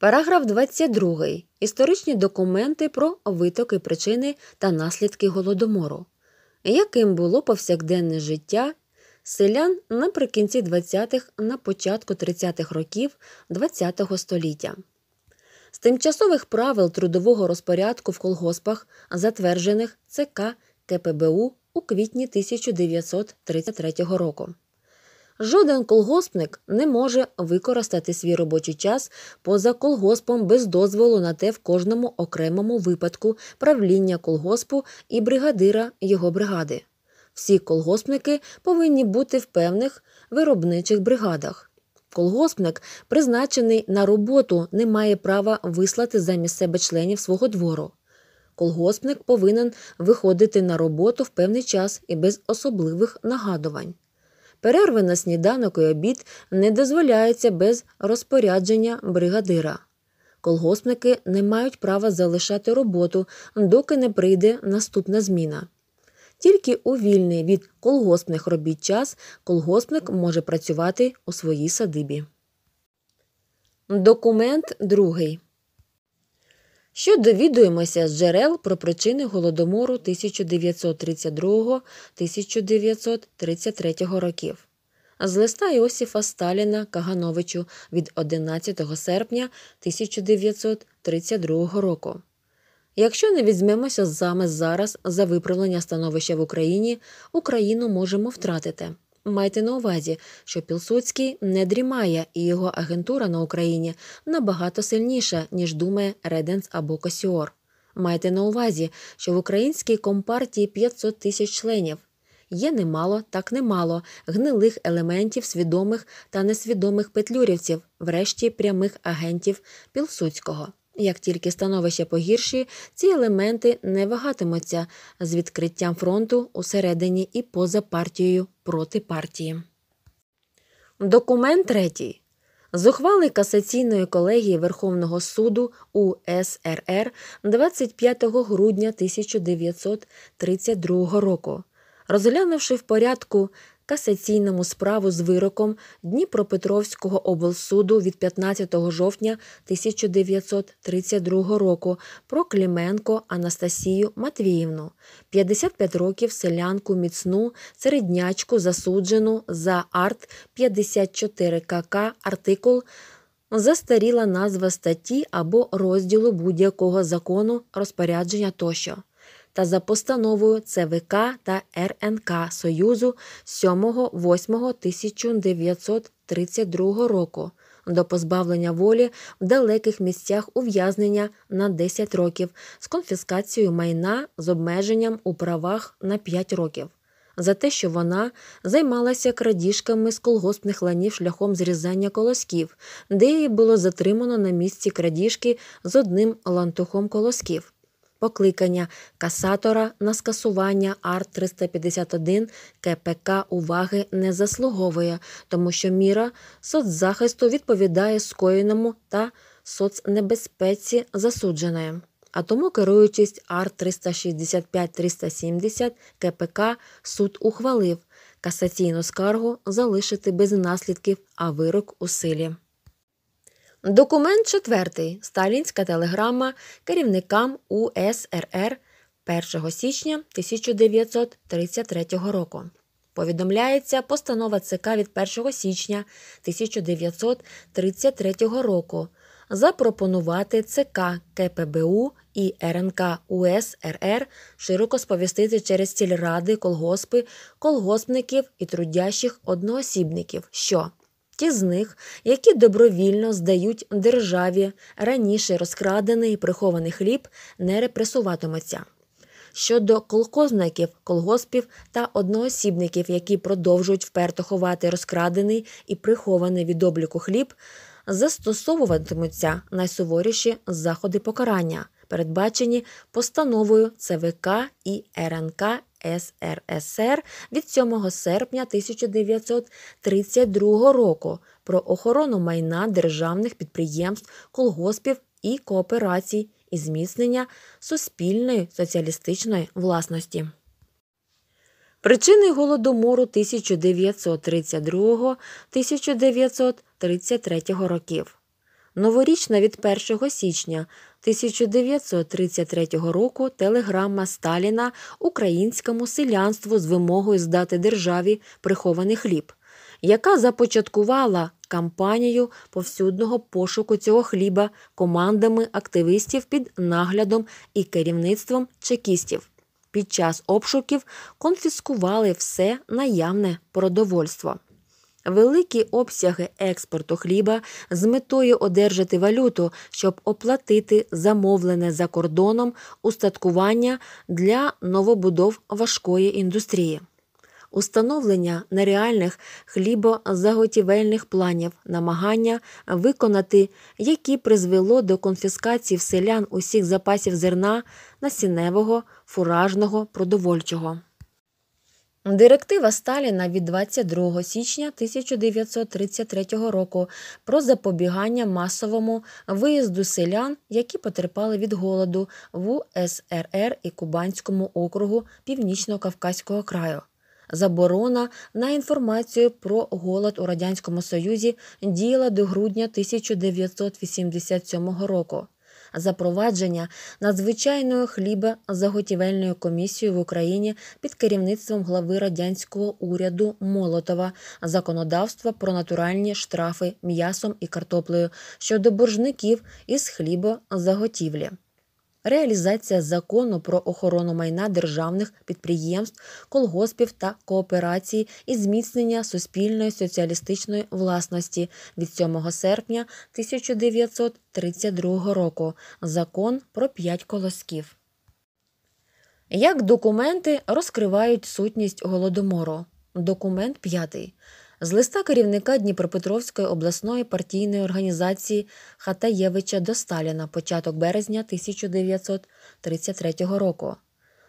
Параграф 22. Історичні документи про витоки причини та наслідки голодомору, яким було повсякденне життя селян наприкінці 20-х на початку 30-х років ХХ століття. З тимчасових правил трудового розпорядку в колгоспах, затверджених ЦК КПБУ у квітні 1933 року. Жоден колгоспник не може використати свій робочий час поза колгоспом без дозволу на те в кожному окремому випадку правління колгоспу і бригадира його бригади. Всі колгоспники повинні бути в певних виробничих бригадах. Колгоспник, призначений на роботу, не має права вислати замість себе членів свого двору. Колгоспник повинен виходити на роботу в певний час і без особливих нагадувань. Перерви на сніданок і обід не дозволяються без розпорядження бригадира. Колгоспники не мають права залишати роботу, доки не прийде наступна зміна. Тільки у вільний від колгоспних робіт час колгоспник може працювати у своїй садибі. Документ другий що довідуємося з джерел про причини голодомору 1932-1933 років. З листа Іосіфа Сталіна Кагановичу від 11 серпня 1932 року. Якщо не візьмемося саме зараз за виправлення становища в Україні, Україну можемо втратити. Майте на увазі, що Пілсудський не дрімає, і його агентура на Україні набагато сильніша, ніж думає Реденс або Косіор. Майте на увазі, що в українській компартії 500 тисяч членів. Є немало, так немало гнилих елементів свідомих та несвідомих петлюрівців, врешті прямих агентів Пілсуцького. Як тільки становище погірші, ці елементи не вагатимуться з відкриттям фронту усередині і поза партією проти партії. Документ третій. З ухвали касаційної колегії Верховного суду УСРР 25 грудня 1932 року, розглянувши в порядку касаційному справу з вироком Дніпропетровського облсуду від 15 жовтня 1932 року про Кліменко Анастасію Матвіївну, 55 років селянку міцну середнячку засуджену за арт 54 КК артикул. Застаріла назва статті або розділу будь-якого закону розпорядження тощо та за постановою ЦВК та РНК Союзу 7-8-1932 року до позбавлення волі в далеких місцях ув'язнення на 10 років з конфіскацією майна з обмеженням у правах на 5 років. За те, що вона займалася крадіжками з колгоспних ланів шляхом зрізання колосків, де її було затримано на місці крадіжки з одним лантухом колосків покликання касатора на скасування арт 351 КПК уваги не заслуговує, тому що міра соцзахисту відповідає скоєному та соцнебезпеці засудженої. А тому, керуючись ар 365 370 КПК, суд ухвалив касаційну скаргу залишити без наслідків, а вирок у силі. Документ четвертий. Сталінська телеграма керівникам УСРР 1 січня 1933 року. Повідомляється постанова ЦК від 1 січня 1933 року. Запропонувати ЦК КПБУ і РНК УСРР широко сповістити через сільради, колгоспи, колгоспників і трудящих одноосібників, що Ті з них, які добровільно здають державі раніше розкрадений і прихований хліб, не репресуватимуться. Щодо колхозників, колгоспів та одноосібників, які продовжують вперто ховати розкрадений і прихований від обліку хліб, застосовуватимуться найсуворіші заходи покарання, передбачені постановою ЦВК і РНК СРСР від 7 серпня 1932 року про охорону майна державних підприємств, колгоспів і кооперацій і зміцнення суспільної соціалістичної власності. Причини голодомору 1932-1933 років. Новорічна від 1 січня 1933 року телеграма Сталіна українському селянству з вимогою здати державі прихований хліб, яка започаткувала кампанію повсюдного пошуку цього хліба командами активістів під наглядом і керівництвом чекістів. Під час обшуків конфіскували все наявне продовольство великі обсяги експорту хліба з метою одержати валюту, щоб оплатити замовлене за кордоном устаткування для новобудов важкої індустрії. Установлення нереальних хлібозаготівельних планів, намагання виконати, які призвело до конфіскації в селян усіх запасів зерна, насінневого, фуражного, продовольчого. Директива Сталіна від 22 січня 1933 року про запобігання масовому виїзду селян, які потерпали від голоду в УСРР і Кубанському округу Північно-Кавказького краю. Заборона на інформацію про голод у радянському союзі діяла до грудня 1987 року запровадження надзвичайної заготівельної комісії в Україні під керівництвом глави радянського уряду Молотова, законодавства про натуральні штрафи м'ясом і картоплею щодо боржників із хлібозаготівлі реалізація закону про охорону майна державних підприємств, колгоспів та кооперації і зміцнення суспільної соціалістичної власності від 7 серпня 1932 року. Закон про п'ять колосків. Як документи розкривають сутність голодомору? Документ п'ятий. З листа керівника Дніпропетровської обласної партійної організації Хатаєвича до Сталіна початок березня 1933 року.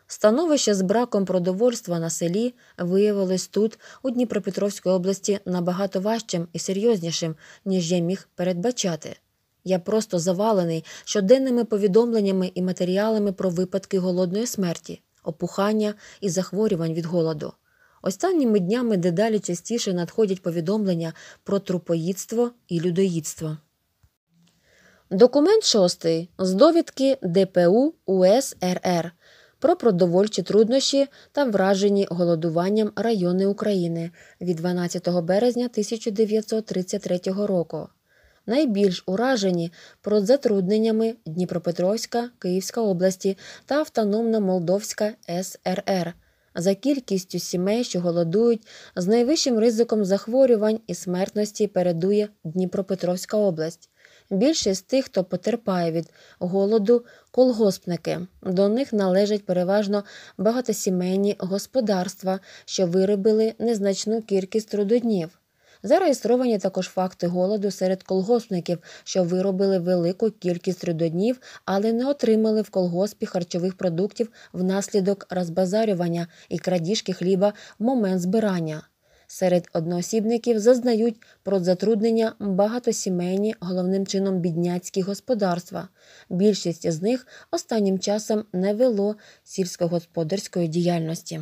Становище з браком продовольства на селі виявилось тут, у Дніпропетровській області, набагато важчим і серйознішим, ніж я міг передбачати. Я просто завалений щоденними повідомленнями і матеріалами про випадки голодної смерті, опухання і захворювань від голоду. Останніми днями дедалі частіше надходять повідомлення про трупоїдство і людоїдство. Документ шостий з довідки ДПУ УСРР про продовольчі труднощі та вражені голодуванням райони України від 12 березня 1933 року. Найбільш уражені про затрудненнями Дніпропетровська, Київська області та Автономна Молдовська СРР за кількістю сімей, що голодують, з найвищим ризиком захворювань і смертності передує Дніпропетровська область. Більшість тих, хто потерпає від голоду, колгоспники. До них належать переважно багатосімейні господарства, що виробили незначну кількість трудоднів. Зареєстровані також факти голоду серед колгоспників, що виробили велику кількість трудоднів, але не отримали в колгоспі харчових продуктів внаслідок розбазарювання і крадіжки хліба в момент збирання. Серед одноосібників зазнають про затруднення багатосімейні, головним чином бідняцькі господарства. Більшість з них останнім часом не вело сільськогосподарської діяльності.